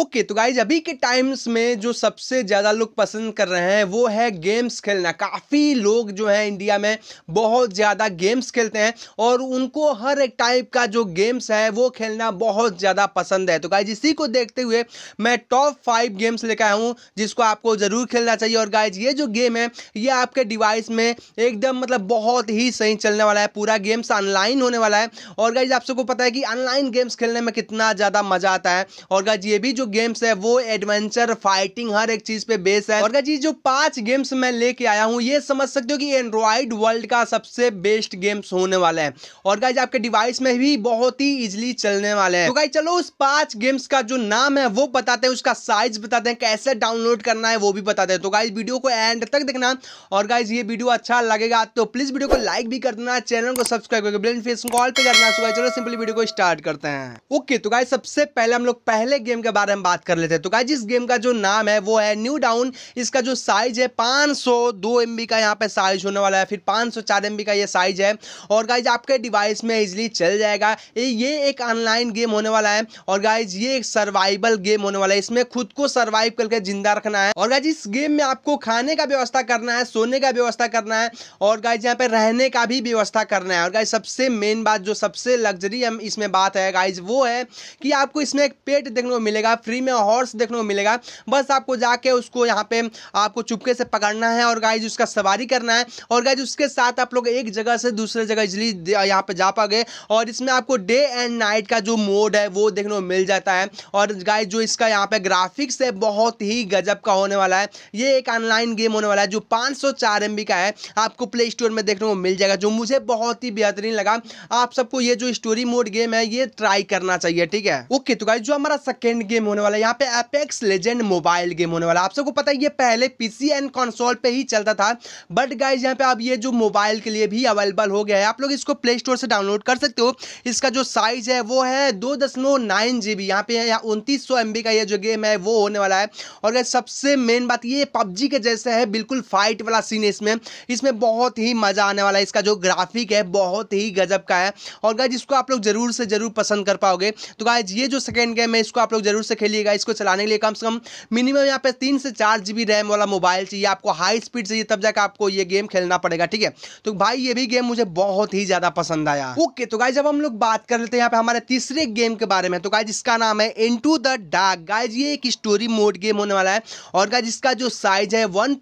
okay तो guys अभी के टाइम्स में जो सबसे ज़्यादा लोग पसंद कर रहे हैं वो है गेम्स खेलना काफ़ी लोग जो हैं इंडिया में बहुत ज़्यादा गेम्स खेलते हैं और उनको हर एक टाइप का जो गेम्स है वो खेलना बहुत ज़्यादा पसंद है तो गाइज इसी को देखते हुए मैं टॉप फाइव गेम्स लेकर आया हूँ जिसको आपको ज़रूर खेलना चाहिए और गाइज ये जो गेम है ये आपके डिवाइस में एकदम मतलब बहुत ही सही चलने वाला है पूरा गेम्स ऑनलाइन होने वाला है और गाइज आप सबको पता है कि ऑनलाइन गेम्स खेलने में कितना ज़्यादा मज़ा आता है और गाइज ये भी जो गेम्स है वो एडवेंचर फाइटिंग हर एक चीज पे बेस है और जी जो पांच गेम्स मैं लेके आया हूँ ये समझ सकते हो कि एंड्रॉइड वर्ल्ड का सबसे बेस्ट गेम्स होने वाला है और गाइज आपके डिवाइस में भी बहुत ही इजिली चलने वाले हैं तो गाइज चलो उस पांच गेम्स का जो नाम है वो बताते हैं उसका साइज बताते हैं कैसे डाउनलोड करना है वो भी बताते हैं तो गाइज वीडियो को एंड तक देखना और गाइज ये वीडियो अच्छा लगेगा तो प्लीज वीडियो को लाइक भी कर देना चैनल को सब्सक्राइब करके ब्लेंड फेस कॉल पे करना तो चलो सिंपली वीडियो को स्टार्ट करते हैं ओके तो गाइज सबसे पहले हम लोग पहले गेम के बारे बारे में बात कर लेते हैं तो गाइज इस गेम का जो नाम है वो है न्यू डाउन इसका जो साइज है पाँच सौ दो एम बी का यहाँ पे साइज होने वाला है फिर पाँच सौ चार एम बी का ये साइज है और गाइज आपके डिवाइस में इजिली चल जाएगा ये एक ऑनलाइन गेम होने वाला है और गाइज ये एक सर्वाइवल गेम होने वाला है इसमें खुद को सर्वाइव करके जिंदा रखना है और गाइज इस गेम में आपको खाने का व्यवस्था करना है सोने का व्यवस्था करना है और गाइज यहाँ पे रहने का भी व्यवस्था करना है और गाइज सबसे मेन बात जो सबसे लग्जरी हम इसमें बात है गाइज वो है कि आपको इसमें एक पेट देखने को मिलेगा फ्री में हॉर्स देखने को मिलेगा बस आपको जाके उसको यहाँ पे आपको चुपके से पकड़ना है और गाइज उसका सवारी करना है और गाइज उसके साथ आप लोग एक जगह से दूसरे जगह इजली यहाँ पे जा पाओगे और इसमें आपको डे एंड नाइट का जो मोड है वो देखने को मिल जाता है और गाइज जो इसका यहाँ पे ग्राफिक्स है बहुत ही गजब का होने वाला है ये एक ऑनलाइन गेम होने वाला है जो पाँच सौ का है आपको प्ले स्टोर में देखने को मिल जाएगा जो मुझे बहुत ही बेहतरीन लगा आप सबको ये जो स्टोरी मोड गेम है ये ट्राई करना चाहिए ठीक है ओके तो गाइज जो हमारा सेकेंड गेम होने वाला है यहाँ पे एपेक्स लेजेंड मोबाइल गेम होने वाला आप सबको पता है ये पहले पीसी एंड कॉन्सोल पे ही चलता था बट गाइज यहाँ पे अब ये जो मोबाइल के लिए भी अवेलेबल हो गया है आप लोग इसको प्ले स्टोर से डाउनलोड कर सकते हो इसका जो साइज है वो है दो दशमलव नाइन जी बी यहाँ पे उनतीस सौ एम बी का ये जो गेम है वो होने वाला है और गाइज सबसे मेन बात ये पबजी के जैसे है बिल्कुल फाइट वाला सीन है इसमें इसमें बहुत ही मज़ा आने वाला है इसका जो ग्राफिक है बहुत ही गजब का है और गाइज इसको आप लोग जरूर से जरूर पसंद कर पाओगे तो गाइज ये जो सेकेंड गेम है इसको आप लोग जरूर से खेलिएगा इसको चलाने के लिए कम से कम मिनिमम यहाँ पे तीन से चार जीबी रैम वाला मोबाइल चाहिए आपको हाई स्पीड चाहिए तब जाकर आपको ये गेम खेलना पड़ेगा ठीक है तो भाई ये भी गेम मुझे बहुत ही ज़्यादा पसंद आया ओके तो गाय जब हम लोग बात कर लेते हैं यहाँ पे हमारे तीसरे गेम के बारे में तो गाय जिसका नाम है into the dark guys ये एक स्टोरी मोड गेम होने वाला है और गाय जिसका जो साइज है वन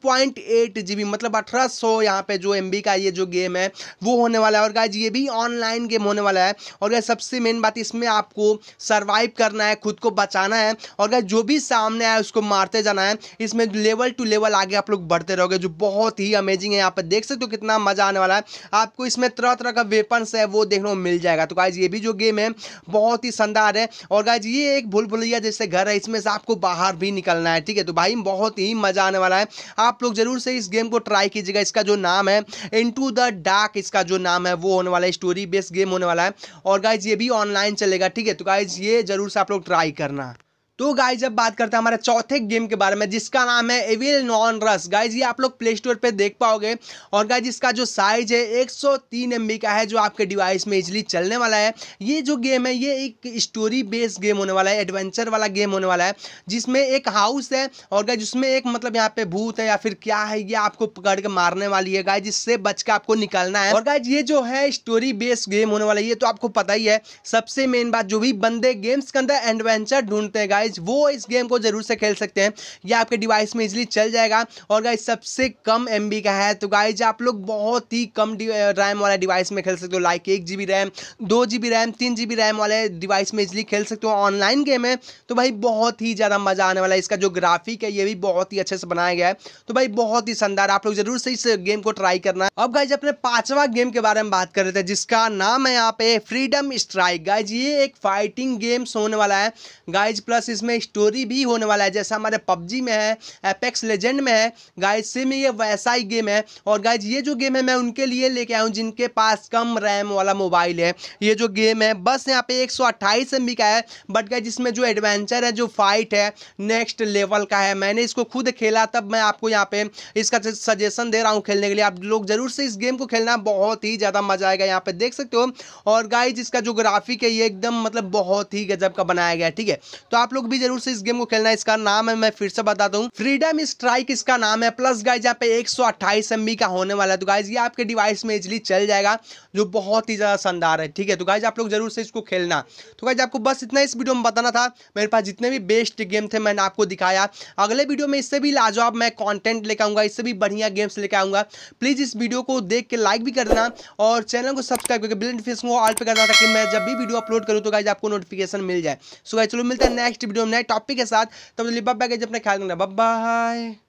जीबी मतलब अठारह सौ यहाँ पे जो एम का ये जो गेम है वो होने वाला है और गाय ये भी ऑनलाइन गेम होने वाला है और गाइज सबसे मेन बात इसमें आपको सर्वाइव करना है खुद को बचाना है है और गैस जो भी सामने आया उसको मारते जाना है इसमें लेवल टू लेवल आगे आप लोग बढ़ते रहोगे जो बहुत ही अमेजिंग है यहाँ पर देख सकते हो कितना मज़ा आने वाला है आपको इसमें तरह तरह का वेपन्स है वो देखने को मिल जाएगा तो गाइज ये भी जो गेम है बहुत ही शानदार है और गाइज ये एक भूल भुलैया जैसे घर है इसमें से आपको बाहर भी निकलना है ठीक है तो भाई बहुत ही मज़ा आने वाला है आप लोग जरूर से इस गेम को ट्राई कीजिएगा इसका जो नाम है इन टू द डार्क इसका जो नाम है वो होने वाला है स्टोरी बेस्ड गेम होने वाला है और गाइज ये भी ऑनलाइन चलेगा ठीक है तो गाइज ये जरूर से आप लोग ट्राई करना तो गाइज अब बात करते हैं हमारे चौथे गेम के बारे में जिसका नाम है एविल नॉन रस गाइज ये आप लोग प्ले स्टोर पर देख पाओगे और गाइज इसका जो साइज है एक सौ का है जो आपके डिवाइस में इजिली चलने वाला है ये जो गेम है ये एक स्टोरी बेस्ड गेम होने वाला है एडवेंचर वाला गेम होने वाला है जिसमें एक हाउस है और गाइज उसमें एक मतलब यहाँ पे भूत है या फिर क्या है ये आपको पकड़ के मारने वाली है गाइज इससे बच के आपको निकलना है और गाइज ये जो है स्टोरी बेस्ड गेम होने वाला है ये तो आपको पता ही है सबसे मेन बात जो भी बंदे गेम्स के अंदर एडवेंचर ढूंढते हैं गाइज गाइज वो इस गेम को जरूर से खेल सकते हैं ये आपके डिवाइस में इजिली चल जाएगा और गाइज सबसे कम एम का है तो गाइज आप लोग बहुत ही कम रैम वाला डिवाइस में खेल सकते हो लाइक एक जी रैम दो जी रैम तीन जी रैम वाले डिवाइस में इजिली खेल सकते हो ऑनलाइन गेम है तो भाई बहुत ही ज़्यादा मज़ा आने वाला है इसका जो ग्राफिक है ये भी बहुत ही अच्छे से बनाया गया है तो भाई बहुत ही शानदार आप लोग जरूर से इस गेम को ट्राई करना अब गाइज अपने पाँचवा गेम के बारे में बात कर रहे थे जिसका नाम है यहाँ पे फ्रीडम स्ट्राइक गाइज ये एक फाइटिंग गेम्स होने वाला है गाइज प्लस इसमें स्टोरी भी होने वाला है जैसा हमारे पबजी में है एपेक्स लेजेंड में है गाइज सेम ये वैसा ही गेम है और गाइज ये जो गेम है मैं उनके लिए लेके आया हूँ जिनके पास कम रैम वाला मोबाइल है ये जो गेम है बस यहाँ पे एक सौ का है बट गाइज इसमें जो एडवेंचर है जो फाइट है नेक्स्ट लेवल का है मैंने इसको खुद खेला तब मैं आपको यहाँ पे इसका सजेशन दे रहा हूँ खेलने के लिए आप लोग जरूर से इस गेम को खेलना बहुत ही ज़्यादा मजा आएगा यहाँ पे देख सकते हो और गाइज इसका जो ग्राफिक है ये एकदम मतलब बहुत ही गजब का बनाया गया ठीक है तो आप लोग भी जरूर से इस गेम को खेलना है इसका नाम है मैं फिर से बताता हूँ फ्रीडम स्ट्राइक इसका नाम है प्लस गाइज यहाँ पे एक सौ का होने वाला है तो गाइज ये आपके डिवाइस में इजिली चल जाएगा जो बहुत ही ज़्यादा शानदार है ठीक है तो गाइज आप लोग जरूर से इसको खेलना तो गाइज आपको बस इतना इस वीडियो में बताना था मेरे पास जितने भी बेस्ट गेम थे मैंने आपको दिखाया अगले वीडियो में इससे भी लाजवाब मैं कॉन्टेंट लेकर आऊंगा इससे भी बढ़िया गेम्स लेकर आऊंगा प्लीज़ इस वीडियो को देख के लाइक भी कर देना और चैनल को सब्सक्राइब करके बिल नोटिफिकेशन को ऑल पे करना था ताकि मैं जब भी वीडियो अपलोड करूँ तो गाइज आपको नोटिफिकेशन मिल जाए सो गाइज चलो मिलता है नेक्स्ट वीडियो वीडियो में नए टॉपिक के साथ तब तो के जब अपने ख्याल रखना बब्बा